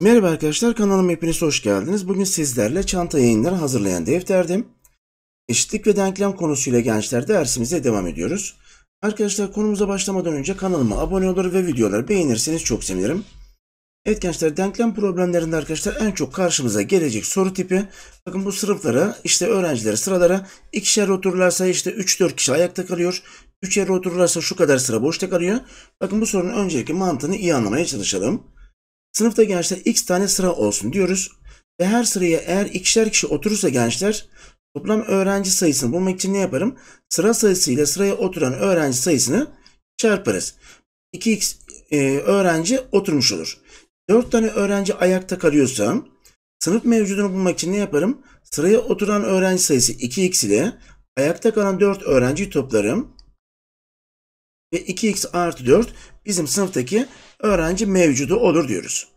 Merhaba arkadaşlar kanalıma hepiniz hoş geldiniz. Bugün sizlerle çanta yayınları hazırlayan defterdim. Eşitlik ve denklem konusuyla gençler dersimize devam ediyoruz. Arkadaşlar konumuza başlamadan önce kanalıma abone olur ve videoları beğenirseniz çok sevinirim. Evet gençler denklem problemlerinde arkadaşlar en çok karşımıza gelecek soru tipi. Bakın bu sınıflara işte öğrencileri sıralara ikişer otururlarsa işte 3-4 kişi ayakta kalıyor. yer otururlarsa şu kadar sıra boşta kalıyor. Bakın bu sorunun önceki mantığını iyi anlamaya çalışalım. Sınıfta gençler x tane sıra olsun diyoruz. Ve her sıraya eğer ikişer kişi oturursa gençler toplam öğrenci sayısını bulmak için ne yaparım? Sıra sayısıyla sıraya oturan öğrenci sayısını çarparız. 2x e, öğrenci oturmuş olur. 4 tane öğrenci ayakta kalıyorsa sınıf mevcudunu bulmak için ne yaparım? Sıraya oturan öğrenci sayısı 2x ile ayakta kalan 4 öğrenciyi toplarım. Ve 2x artı 4 bizim sınıftaki öğrenci mevcudu olur diyoruz.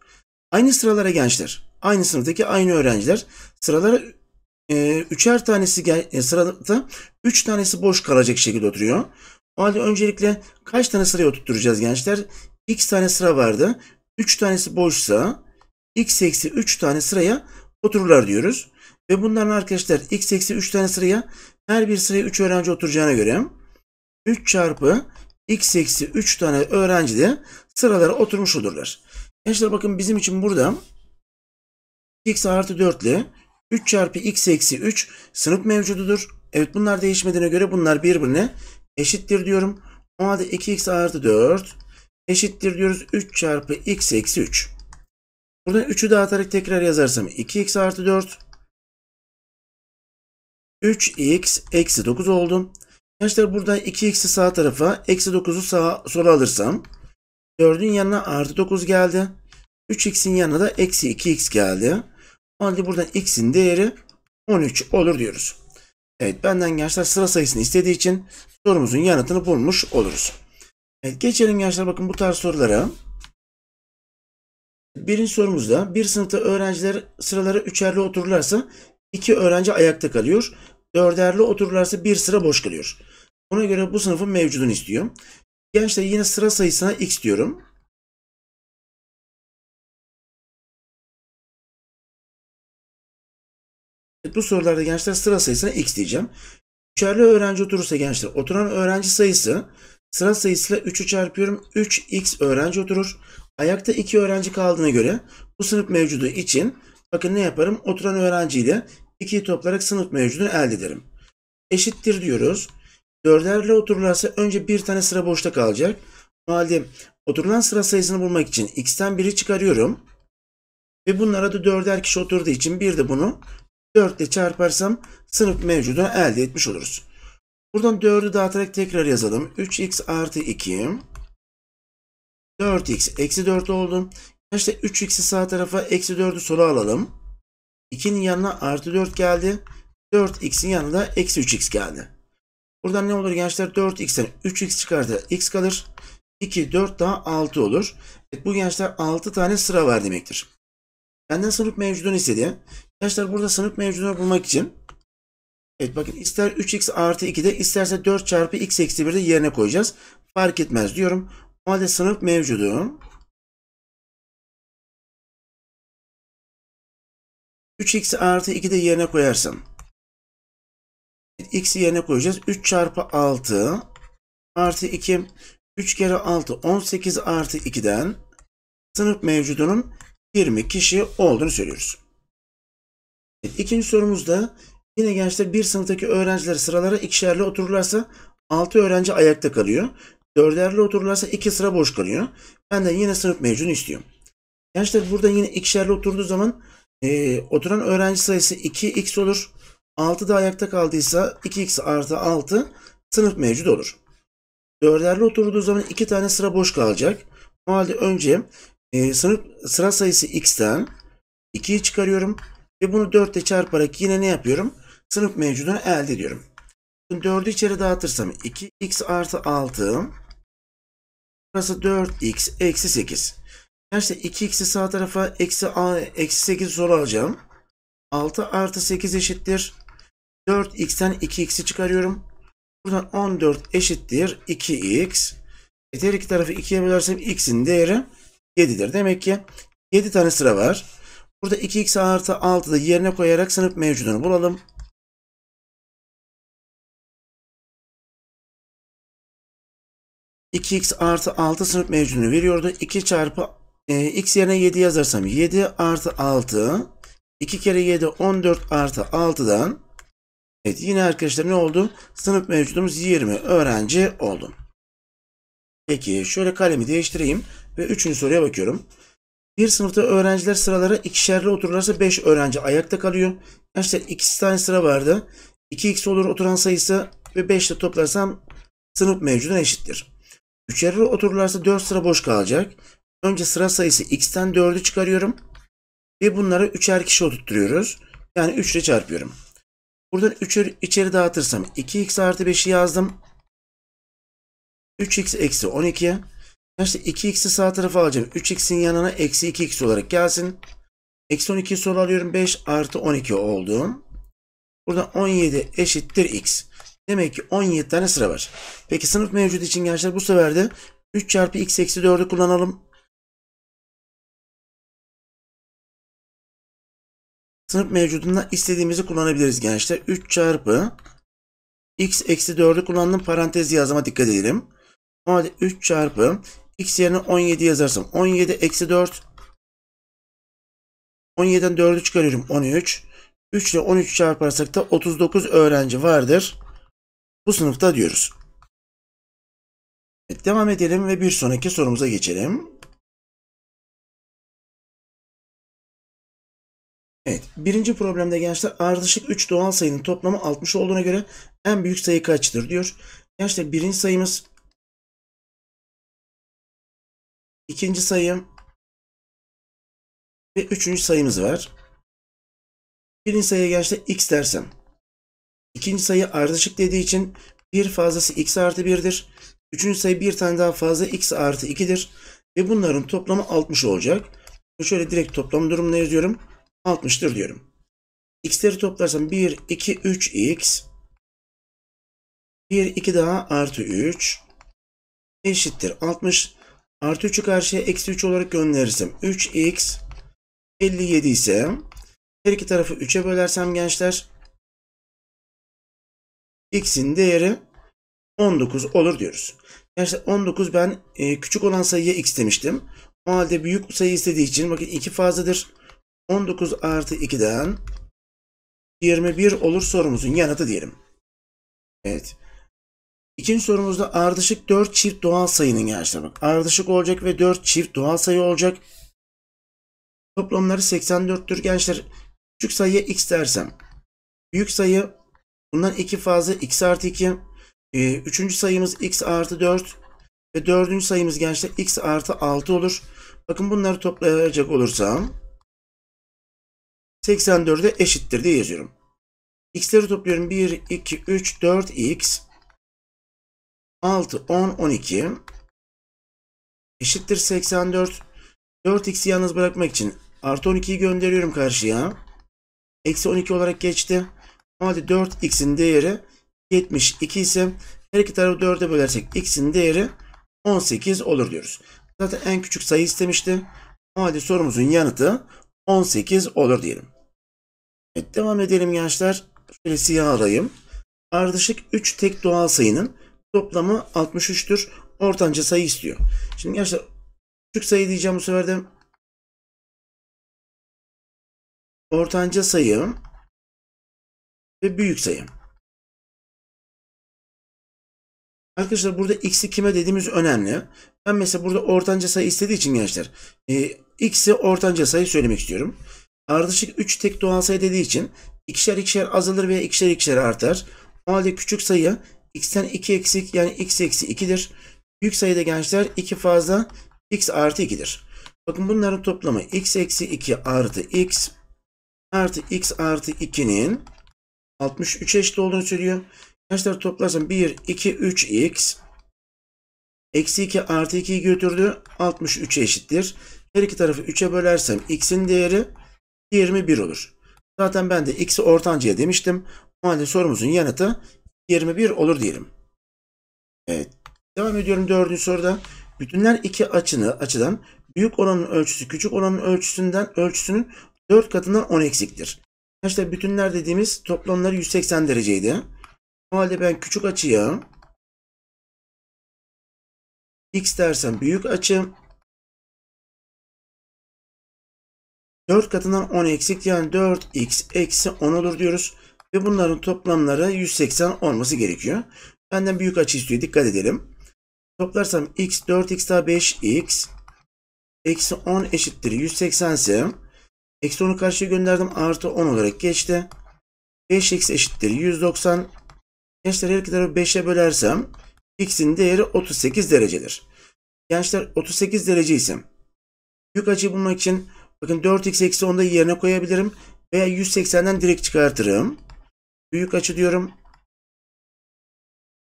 Aynı sıralara gençler, aynı sınıftaki aynı öğrenciler sıralara e, üçer tanesi gel, e, sırada üç tanesi boş kalacak şekilde oturuyor. O halde öncelikle kaç tane sıraya oturtturacağız gençler? X tane sıra vardı. 3 tanesi boşsa x eksi 3 tane sıraya otururlar diyoruz. Ve bunların arkadaşlar x eksi 3 tane sıraya her bir sıraya 3 öğrenci oturacağına göre 3 çarpı x eksi 3 tane öğrenci de sıralara oturmuş olurlar. Gençler bakın bizim için burada x artı 4 ile 3 çarpı x eksi 3 sınıf mevcududur. Evet bunlar değişmediğine göre bunlar birbirine eşittir diyorum. O halde 2x artı 4 eşittir diyoruz 3 çarpı x eksi 3. Buradan 3'ü dağıtarak tekrar yazarsam 2x artı 4 3x eksi 9 oldum. Gençler burada 2x'i sağ tarafa eksi 9'u sağa sola alırsam 4'ün yanına artı 9 geldi. 3x'in yanına da eksi 2x geldi. O halde buradan x'in değeri 13 olur diyoruz. Evet benden gençler sıra sayısını istediği için sorumuzun yanıtını bulmuş oluruz. Evet, geçelim gençler bakın bu tarz sorulara. Birinci sorumuzda bir sınıfta öğrenciler sıralara üçerli otururlarsa iki öğrenci ayakta kalıyor. Dörderli otururlarsa bir sıra boş kalıyor. Buna göre bu sınıfın mevcudunu istiyorum. Gençler yine sıra sayısına x diyorum. Bu sorularda gençler sıra sayısına x diyeceğim. Üçerli öğrenci oturursa gençler oturan öğrenci sayısı Sıra sayısıyla 3'ü çarpıyorum. 3x öğrenci oturur. Ayakta 2 öğrenci kaldığına göre bu sınıf mevcudu için bakın ne yaparım? Oturan öğrenciyle 2'yi toplarak sınıf mevcudunu elde ederim. Eşittir diyoruz. Dörderle otururlarsa önce bir tane sıra boşta kalacak. O halde oturulan sıra sayısını bulmak için x'ten 1'i çıkarıyorum. Ve bunlara da dörder kişi oturduğu için bir de bunu 4 ile çarparsam sınıf mevcudunu elde etmiş oluruz. Buradan 4'ü dağıtarak tekrar yazalım. 3x artı 2. 4x eksi 4 oldu. İşte 3x'i sağ tarafa eksi 4'ü sola alalım. 2'nin yanına artı 4 geldi. 4x'in yanında eksi 3x geldi. Buradan ne olur gençler? 4x'ten 3x çıkartır. x kalır. 2, 4 daha 6 olur. Evet, bu gençler 6 tane sıra var demektir. Benden sınıf mevcudunu istedi. Gençler burada sınıf mevcudunu bulmak için Evet bakın ister 3x artı 2'de isterse 4 çarpı x eksi 1'de yerine koyacağız. Fark etmez diyorum. O halde sınıf mevcudu. 3x artı 2 de yerine koyarsam. x'i yerine koyacağız. 3 çarpı 6 artı 2. 3 kere 6 18 artı 2'den sınıf mevcudunun 20 kişi olduğunu söylüyoruz. İkinci ikinci sorumuzda Yine gençler bir sınıftaki öğrenciler sıralara ikişerli otururlarsa 6 öğrenci ayakta kalıyor. Dörderli otururlarsa 2 sıra boş kalıyor. Ben de yine sınıf mevcunu istiyorum. Gençler burada yine ikişerli oturduğu zaman e, oturan öğrenci sayısı 2x olur. 6 da ayakta kaldıysa 2x artı 6 sınıf mevcut olur. Dörderli oturduğu zaman 2 tane sıra boş kalacak. O halde önce e, sınıf sıra sayısı x'ten 2'yi çıkarıyorum ve bunu 4 ile çarparak yine ne yapıyorum? sınıf mevcudunu elde ediyorum. 4'ü içeri dağıtırsam 2x artı 6 burası 4x eksi 8. Ben 2x'i sağ tarafa eksi, eksi 8 zor alacağım. 6 artı 8 eşittir. 4x'ten 2x'i çıkarıyorum. Buradan 14 eşittir 2x. E iki tarafı 2'ye bölersem x'in değeri 7'dir. Demek ki 7 tane sıra var. Burada 2x artı 6'da yerine koyarak sınıf mevcudunu bulalım. 2x artı 6 sınıf mevcudunu veriyordu. 2 çarpı e, x yerine 7 yazarsam 7 artı 6 2 kere 7 14 artı 6'dan evet yine arkadaşlar ne oldu? Sınıf mevcudumuz 20 öğrenci oldu. Peki şöyle kalemi değiştireyim ve 3. soruya bakıyorum. Bir sınıfta öğrenciler sıralara ikişerli otururlarsa 5 öğrenci ayakta kalıyor. Arkadaşlar işte 2 tane sıra vardı. 2x olur oturan sayısı ve 5 ile toplarsam sınıf mevcuduna eşittir. Üçerer otururlarsa 4 sıra boş kalacak. Önce sıra sayısı x'ten 4'ü çıkarıyorum. Ve bunlara üçer kişi oturtturuyoruz. Yani 3 ile çarpıyorum. Buradan 3'ü içeri dağıtırsam 2x artı 5'i yazdım. 3x eksi 12. İşte 2x'i sağ tarafa alacağım. 3x'in yanına eksi 2x olarak gelsin. Eksi 12'yi sol alıyorum. 5 artı 12 oldu. Burada 17 eşittir x. Demek ki 17 tane sıra var. Peki sınıf mevcut için gençler bu sefer de 3 çarpı x eksi 4'ü kullanalım. Sınıf mevcudunda istediğimizi kullanabiliriz gençler. 3 çarpı x eksi 4'ü kullandım. Parantez yazıma dikkat edelim. O halde 3 çarpı x yerine 17 yazarsam 17 eksi 4 17'den 4'ü çıkarıyorum 13. 3 ile 13 çarparsak da 39 öğrenci vardır bu sınıfta diyoruz. Evet, devam edelim ve bir sonraki sorumuza geçelim. Evet, birinci problemde gençler ardışık 3 doğal sayının toplamı 60 olduğuna göre en büyük sayı kaçtır diyor. Gençler birinci sayımız, ikinci sayım ve üçüncü sayımız var. Birinci sayıya gençler x dersem İkinci sayı ardışık dediği için bir fazlası x artı 1'dir. Üçüncü sayı bir tane daha fazla x artı 2'dir. Ve bunların toplamı 60 olacak. Şöyle direkt toplam durumunu yazıyorum. 60'tır diyorum. X'leri toplarsam 1, 2, 3 x. 1, 2 daha artı 3. Eşittir 60. Artı 3'ü karşıya eksi 3 olarak gönderirsem 3x 57 ise her iki tarafı 3'e bölersem gençler x'in değeri 19 olur diyoruz. Gerçekten 19 ben e, küçük olan sayıya x demiştim. O halde büyük sayı istediği için bakın 2 fazladır. 19 artı 2'den 21 olur sorumuzun yanıtı diyelim. Evet. İkinci sorumuzda ardışık 4 çift doğal sayının gençler bak. Ardışık olacak ve 4 çift doğal sayı olacak. Toplamları 84'tür gençler. Küçük sayıya x dersem büyük sayı Bundan iki fazla x artı 2. E, ee, üçüncü sayımız x artı 4. Ve dördüncü sayımız gençler x artı 6 olur. Bakın bunları toplayacak olursam 84'e eşittir diye yazıyorum. X'leri topluyorum. 1, 2, 3, 4, x. 6, 10, 12. Eşittir 84. 4x'i yalnız bırakmak için artı 12'yi gönderiyorum karşıya. Eksi 12 olarak geçti. Hadi 4x'in değeri 72 ise her iki tarafı 4'e bölersek x'in değeri 18 olur diyoruz. Zaten en küçük sayı istemişti. Hadi sorumuzun yanıtı 18 olur diyelim. Evet devam edelim gençler. Şöyle siyah alayım. Ardışık 3 tek doğal sayının toplamı 63'tür. Ortanca sayı istiyor. Şimdi gençler küçük sayı diyeceğim bu sefer de. Ortanca sayı ve büyük sayı. Arkadaşlar burada x'i kime dediğimiz önemli. Ben mesela burada ortanca sayı istediği için gençler e, x'i ortanca sayı söylemek istiyorum. Ardışık 3 tek doğal sayı dediği için ikişer ikişer azalır veya ikişer ikişer artar. O halde küçük sayı x'ten 2 eksik yani x eksi 2'dir. Büyük sayıda gençler 2 fazla x artı 2'dir. Bakın bunların toplamı x eksi 2 artı x artı x artı 2'nin 63 eşit olduğunu söylüyor. Kaç tarafı toplarsam 1, 2, 3 x. Eksi 2 artı 2'yi götürdü. 63'e eşittir. Her iki tarafı 3'e bölersem x'in değeri 21 olur. Zaten ben de x'i ortancıya demiştim. O halde sorumuzun yanıtı 21 olur diyelim. Evet. Devam ediyorum dördüncü soruda. Bütünler iki açını açıdan büyük oranın ölçüsü küçük oranın ölçüsünden ölçüsünün 4 katından 10 eksiktir. Arkadaşlar bütünler dediğimiz toplamları 180 dereceydi. O halde ben küçük açıya x dersen büyük açı 4 katından 10 eksik yani 4x eksi 10 olur diyoruz. Ve bunların toplamları 180 olması gerekiyor. Benden büyük açı istiyor. Dikkat edelim. Toplarsam x 4x daha 5x eksi 10 eşittir 180 ise Eksi 10'u karşıya gönderdim. Artı 10 olarak geçti. 5x eşittir 190. Gençler her iki tarafı 5'e bölersem x'in değeri 38 derecedir. Gençler 38 derece ise büyük açıyı bulmak için bakın 4x eksi 10'da yerine koyabilirim. Veya 180'den direkt çıkartırım. Büyük açı diyorum.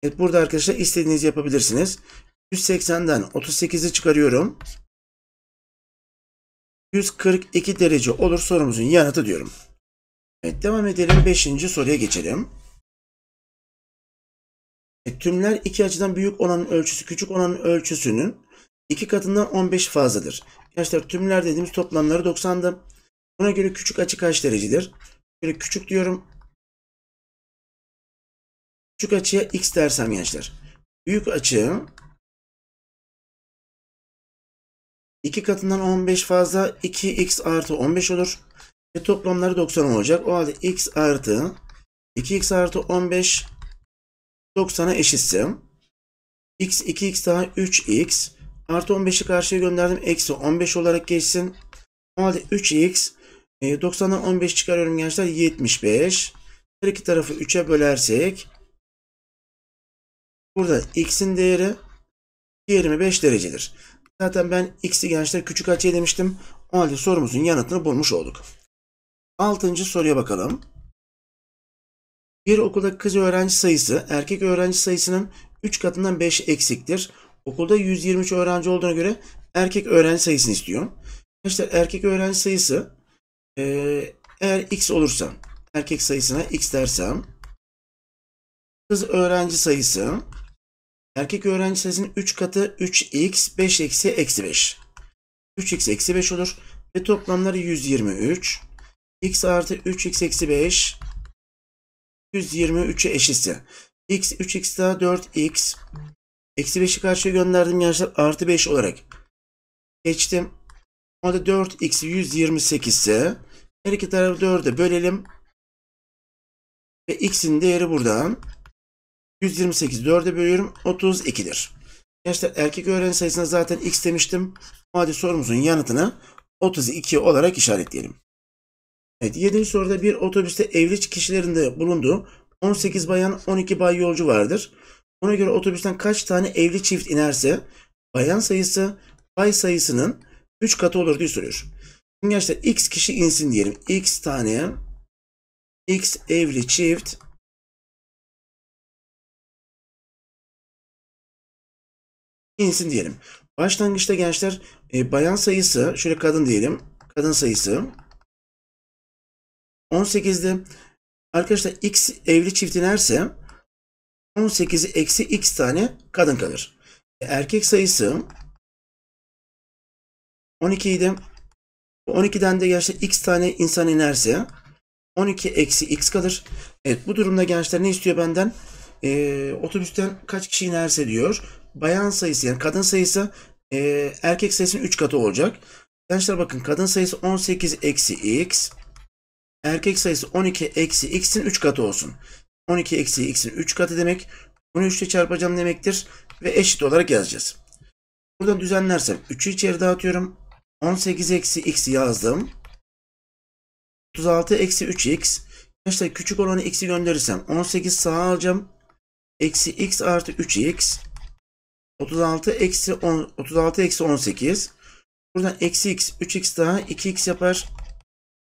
Evet burada arkadaşlar istediğiniz yapabilirsiniz. 180'den 38'i çıkarıyorum. 142 derece olur sorumuzun yanıtı diyorum. Evet devam edelim. 5. soruya geçelim. E, tümler iki açıdan büyük olanın ölçüsü küçük olanın ölçüsünün iki katından 15 fazladır. Gençler tümler dediğimiz toplamları 90'dı. Buna göre küçük açı kaç derecedir? Böyle küçük diyorum. Küçük açıya x dersem gençler. Büyük açı 2 katından 15 fazla 2x artı 15 olur. Ve toplamları 90 olacak. O halde x artı 2x artı 15 90'a eşitse x 2x daha 3x artı 15'i karşıya gönderdim. Eksi 15 olarak geçsin. O halde 3x 90'dan 15 çıkarıyorum gençler 75. Her iki tarafı 3'e bölersek burada x'in değeri 25 derecedir. Zaten ben x'i gençler küçük açıya demiştim. O halde sorumuzun yanıtını bulmuş olduk. Altıncı soruya bakalım. Bir okulda kız öğrenci sayısı erkek öğrenci sayısının 3 katından 5 eksiktir. Okulda 123 öğrenci olduğuna göre erkek öğrenci sayısını istiyor. Gençler erkek öğrenci sayısı e, eğer x olursa erkek sayısına x dersem kız öğrenci sayısı Erkek öğrenci sayısının 3 katı 3x 5 eksi eksi 5. 3x eksi 5 olur. Ve toplamları 123. x artı 3x eksi 5 123'e eşitse. x 3x daha 4x. Eksi 5'i karşıya gönderdim gençler. Artı 5 olarak geçtim. O da 4x 128 ise her iki tarafı 4'e bölelim. Ve x'in değeri buradan 128 4'e bölüyorum 32'dir. Gençler erkek öğrenci sayısına zaten x demiştim. Hadi sorumuzun yanıtını 32 olarak işaretleyelim. Evet 7. soruda bir otobüste evli kişilerin de bulunduğu 18 bayan 12 bay yolcu vardır. Ona göre otobüsten kaç tane evli çift inerse bayan sayısı bay sayısının 3 katı olur diye soruyor. gençler x kişi insin diyelim. x tane x evli çift insin diyelim. Başlangıçta gençler e, bayan sayısı, şöyle kadın diyelim. Kadın sayısı 18'de arkadaşlar x evli çift inerse 18'i eksi x tane kadın kalır. E, erkek sayısı 12 idi. 12'den de gençler x tane insan inerse 12 eksi x kalır. Evet bu durumda gençler ne istiyor benden? Ee, otobüsten kaç kişi inerse diyor bayan sayısı yani kadın sayısı e, erkek sayısının 3 katı olacak. Gençler bakın kadın sayısı 18 eksi x. Erkek sayısı 12 eksi x'in 3 katı olsun. 12 eksi x'in 3 katı demek. Bunu 3 ile çarpacağım demektir. Ve eşit olarak yazacağız. Buradan düzenlersem 3'ü içeri dağıtıyorum. 18 eksi x yazdım. 36 eksi 3x. Gençler küçük olanı x'i gönderirsem 18 sağa alacağım. Eksi x artı 3x. 36 eksi 10, 36 eksi 18. Buradan eksi x, 3x daha 2x yapar.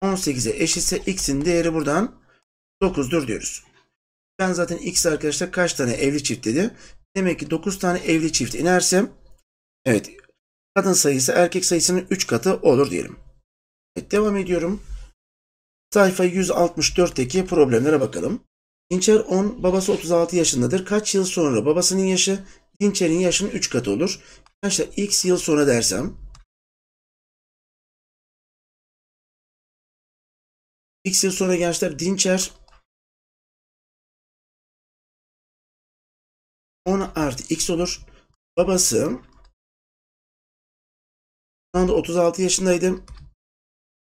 18'e eşitse x'in değeri buradan 9'dur diyoruz. Ben zaten x arkadaşlar kaç tane evli çift dedi. Demek ki 9 tane evli çift inersem evet kadın sayısı erkek sayısının 3 katı olur diyelim. Evet, devam ediyorum. Sayfa 164'teki problemlere bakalım. İnçer 10 babası 36 yaşındadır. Kaç yıl sonra babasının yaşı Pincher'in yaşının 3 katı olur. Arkadaşlar x yıl sonra dersem x yıl sonra gençler Dinçer 10 artı x olur. Babası şu anda 36 yaşındaydı.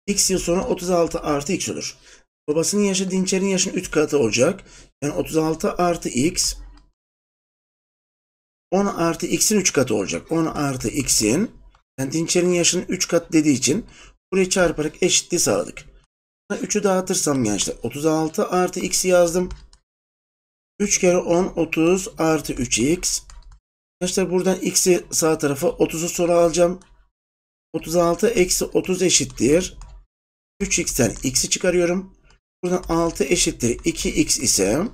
X yıl sonra 36 artı x olur. Babasının yaşı Dinçer'in yaşının 3 katı olacak. Yani 36 artı x 10 artı x'in 3 katı olacak. 10 artı x'in yani Dinçer'in yaşının 3 kat dediği için burayı çarparak eşitliği sağladık. 3'ü dağıtırsam gençler 36 artı x'i yazdım. 3 kere 10 30 artı 3x. Gençler buradan x'i sağ tarafa 30'u sola alacağım. 36 eksi 30 eşittir. 3x'ten x'i çıkarıyorum. Buradan 6 eşittir 2x ise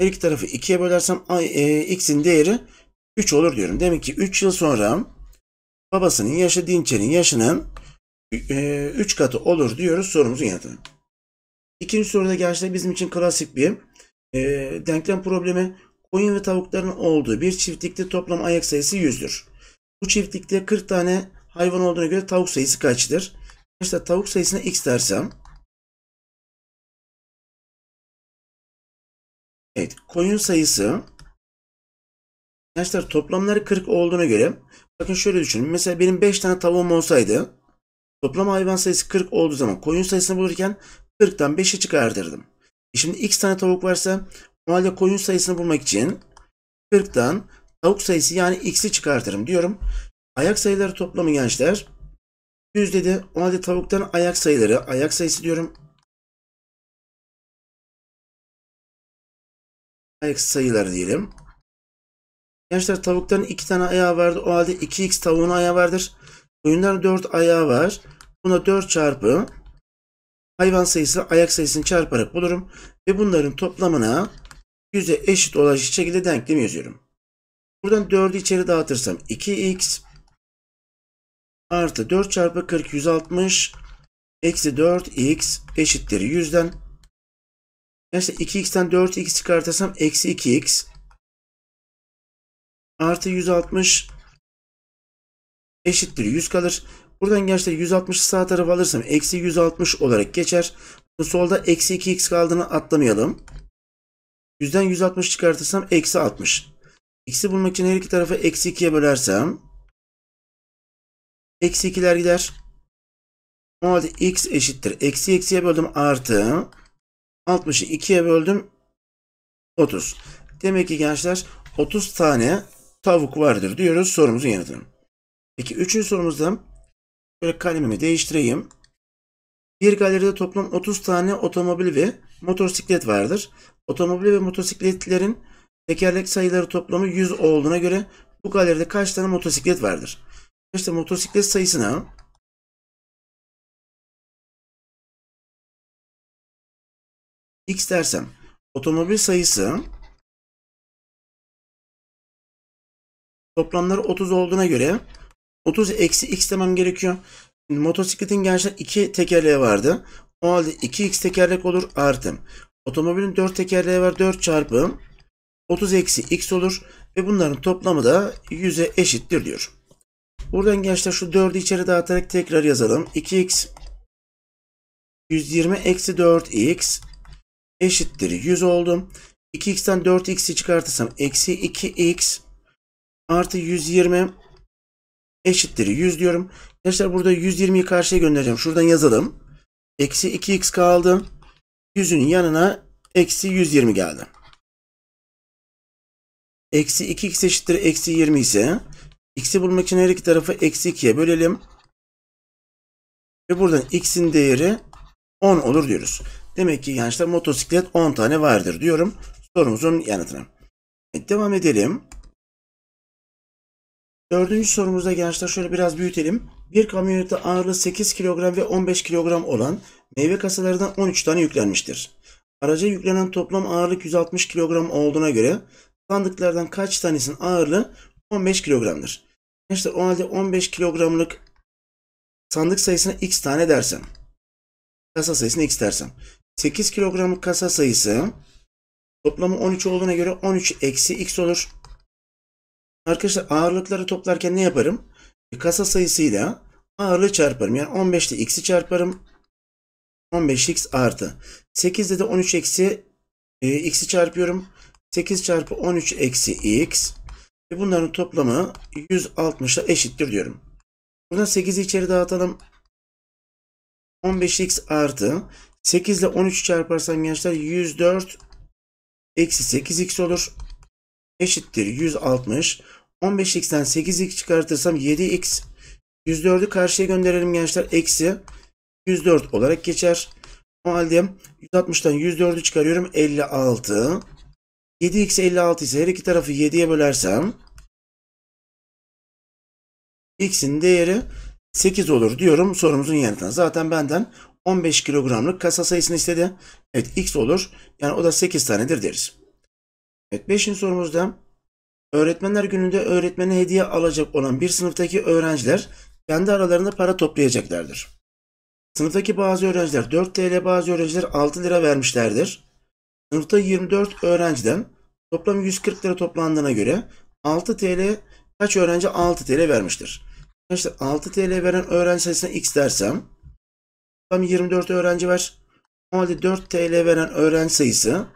her iki tarafı 2'ye bölersem e, x'in değeri 3 olur diyorum. Demek ki 3 yıl sonra babasının yaşı Dinçer'in yaşının 3 e, katı olur diyoruz sorumuzun yanıtı. İkinci soruda gerçekten bizim için klasik bir e, denklem problemi. Koyun ve tavukların olduğu bir çiftlikte toplam ayak sayısı 100'dür. Bu çiftlikte 40 tane hayvan olduğuna göre tavuk sayısı kaçtır? İşte tavuk sayısına x dersem Evet, koyun sayısı Arkadaşlar toplamları 40 olduğuna göre bakın şöyle düşünün. Mesela benim 5 tane tavuğum olsaydı toplam hayvan sayısı 40 olduğu zaman koyun sayısını bulurken 40'tan 5'i çıkartırdım. E şimdi x tane tavuk varsa o halde koyun sayısını bulmak için 40'tan tavuk sayısı yani x'i çıkartırım diyorum. Ayak sayıları toplamı gençler 100 dedi. O halde tavuktan ayak sayıları ayak sayısı diyorum. Ayak sayıları diyelim. Gençler tavukların iki tane ayağı vardı. O halde 2x tavuğun ayağı vardır. Koyunların 4 ayağı var. Buna 4 çarpı hayvan sayısı ayak sayısını çarparak bulurum. Ve bunların toplamına 100'e eşit olacak şekilde denklemi yazıyorum. Buradan 4'ü içeri dağıtırsam 2x artı 4 çarpı 40 160 eksi 4x eşittir 100'den. Gençler 2x'ten 4x çıkartırsam eksi 2x artı 160 eşittir 100 kalır. Buradan gençler 160 sağ tarafa alırsam eksi 160 olarak geçer. Bu solda eksi 2x kaldığını atlamayalım. 100'den 160 çıkartırsam eksi 60. X'i bulmak için her iki tarafı eksi 2'ye bölersem eksi 2'ler gider. O halde x eşittir. Eksi eksiye böldüm artı 60'ı 2'ye böldüm 30. Demek ki gençler 30 tane tavuk vardır diyoruz. Sorumuzun yanıtını. Peki üçüncü sorumuzda böyle kalemimi değiştireyim. Bir galeride toplam 30 tane otomobil ve motosiklet vardır. Otomobil ve motosikletlerin tekerlek sayıları toplamı 100 olduğuna göre bu galeride kaç tane motosiklet vardır? İşte motosiklet sayısına x dersem otomobil sayısı Toplamları 30 olduğuna göre 30 eksi x demem gerekiyor. Şimdi motosikletin gençler 2 tekerleği vardı. O halde 2x tekerlek olur artı. Otomobilin 4 tekerleği var 4 çarpı 30 eksi x olur ve bunların toplamı da 100'e eşittir diyor. Buradan gençler şu 4'ü içeri dağıtarak tekrar yazalım. 2x 120 eksi 4x eşittir 100 oldu. 2x'ten 4x'i çıkartırsam eksi 2x artı 120 eşittir 100 diyorum. Arkadaşlar burada 120'yi karşıya göndereceğim. Şuradan yazalım. Eksi 2x kaldı. 100'ün yanına eksi 120 geldi. Eksi 2x eşittir eksi 20 ise x'i bulmak için her iki tarafı eksi 2'ye bölelim. Ve buradan x'in değeri 10 olur diyoruz. Demek ki gençler motosiklet 10 tane vardır diyorum. Sorumuzun yanıtına. devam edelim. Dördüncü sorumuzda gençler şöyle biraz büyütelim. Bir kamyonette ağırlığı 8 kilogram ve 15 kilogram olan meyve kasalarından 13 tane yüklenmiştir. Araca yüklenen toplam ağırlık 160 kilogram olduğuna göre sandıklardan kaç tanesinin ağırlığı 15 kilogramdır. Gençler o halde 15 kilogramlık sandık sayısına x tane dersen, Kasa sayısına x dersen, 8 kilogramlık kasa sayısı toplamı 13 olduğuna göre 13 eksi x olur. Arkadaşlar ağırlıkları toplarken ne yaparım? E, kasa sayısıyla ağırlığı çarparım. Yani 15 ile x'i çarparım. 15x artı. 8 ile de 13 eksi e, x'i çarpıyorum. 8 çarpı 13 eksi x. Ve bunların toplamı 160'a eşittir diyorum. Buradan 8'i içeri dağıtalım. 15x artı 8 ile 13 çarparsam gençler 104 eksi 8x olur eşittir 160. 15x'ten 8x çıkartırsam 7x. 104'ü karşıya gönderelim gençler. Eksi 104 olarak geçer. O halde 160'tan 104'ü çıkarıyorum. 56. 7x 56 ise her iki tarafı 7'ye bölersem x'in değeri 8 olur diyorum sorumuzun yanıtına. Zaten benden 15 kilogramlık kasa sayısını istedi. Evet x olur. Yani o da 8 tanedir deriz. Evet 5. sorumuzda öğretmenler gününde öğretmene hediye alacak olan bir sınıftaki öğrenciler kendi aralarında para toplayacaklardır. Sınıftaki bazı öğrenciler 4 TL bazı öğrenciler 6 lira vermişlerdir. Sınıfta 24 öğrenciden toplam 140 lira toplandığına göre 6 TL kaç öğrenci 6 TL vermiştir? Arkadaşlar 6 TL veren öğrenci sayısına x dersem tam 24 öğrenci var. O halde 4 TL veren öğrenci sayısı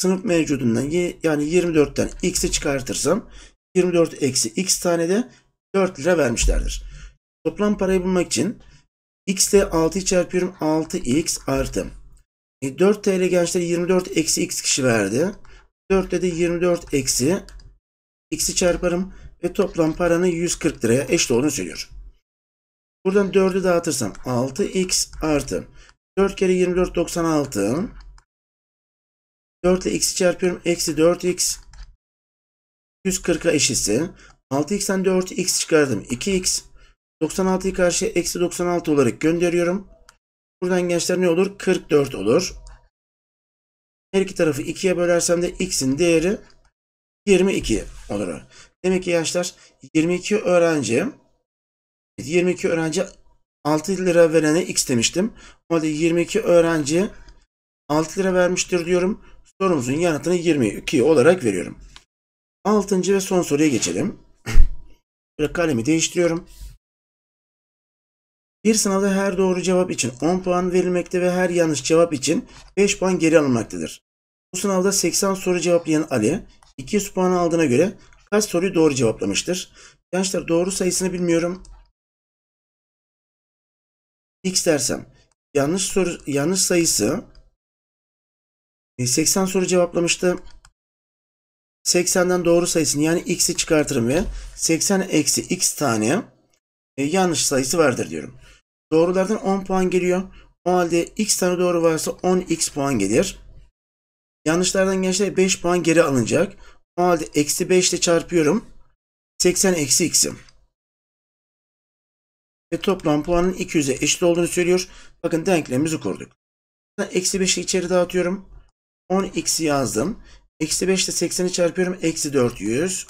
sınıf mevcudundan yani 24'ten x'i çıkartırsam 24 eksi x tane de 4 lira vermişlerdir. Toplam parayı bulmak için x ile 6'yı çarpıyorum 6x artı. 4 TL gençler 24 eksi x kişi verdi. 4 de 24 eksi x'i çarparım ve toplam paranın 140 liraya eşit olduğunu söylüyor. Buradan 4'ü dağıtırsam 6x artı 4 kere 24 96 4 ile x'i çarpıyorum. Eksi 4x 140'a eşitsin. 6x'ten 4x çıkardım. 2x 96'yı karşıya eksi 96 olarak gönderiyorum. Buradan gençler ne olur? 44 olur. Her iki tarafı 2'ye bölersem de x'in değeri 22 olur. Demek ki yaşlar, 22 öğrenci 22 öğrenci 6 lira verene x demiştim. O halde 22 öğrenci 6 lira vermiştir diyorum. Sorumuzun yanıtını 22 olarak veriyorum. Altıncı ve son soruya geçelim. Böyle kalemi değiştiriyorum. Bir sınavda her doğru cevap için 10 puan verilmekte ve her yanlış cevap için 5 puan geri alınmaktadır. Bu sınavda 80 soru cevaplayan Ali 200 puan aldığına göre kaç soruyu doğru cevaplamıştır? Gençler doğru sayısını bilmiyorum. X dersem yanlış soru yanlış sayısı 80 e, soru cevaplamıştı. 80'den doğru sayısını yani x'i çıkartırım ve 80 eksi x tane e, yanlış sayısı vardır diyorum. Doğrulardan 10 puan geliyor. O halde x tane doğru varsa 10x puan gelir. Yanlışlardan gençler 5 puan geri alınacak. O halde eksi 5 ile çarpıyorum. 80 eksi x'im. Ve toplam puanın 200'e eşit olduğunu söylüyor. Bakın denklemimizi kurduk. Eksi 5'i içeri dağıtıyorum. 10x yazdım. Eksi 5 ile 80'i çarpıyorum. Eksi 400.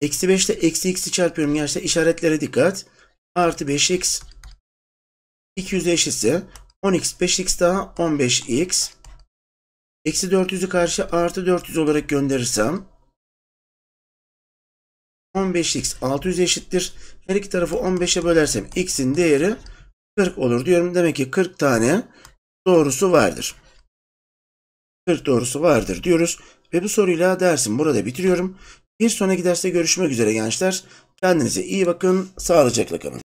Eksi 5 ile eksi x'i çarpıyorum. Gerçi işaretlere dikkat. Artı 5x. 200 eşitse 10x 5x daha 15x. Eksi 400'ü karşı artı 400 olarak gönderirsem 15x 600 eşittir. Her iki tarafı 15'e bölersem x'in değeri 40 olur diyorum. Demek ki 40 tane doğrusu vardır. 40 doğrusu vardır diyoruz. Ve bu soruyla dersim burada bitiriyorum. Bir sonraki derste görüşmek üzere gençler. Kendinize iyi bakın. Sağlıcakla kalın.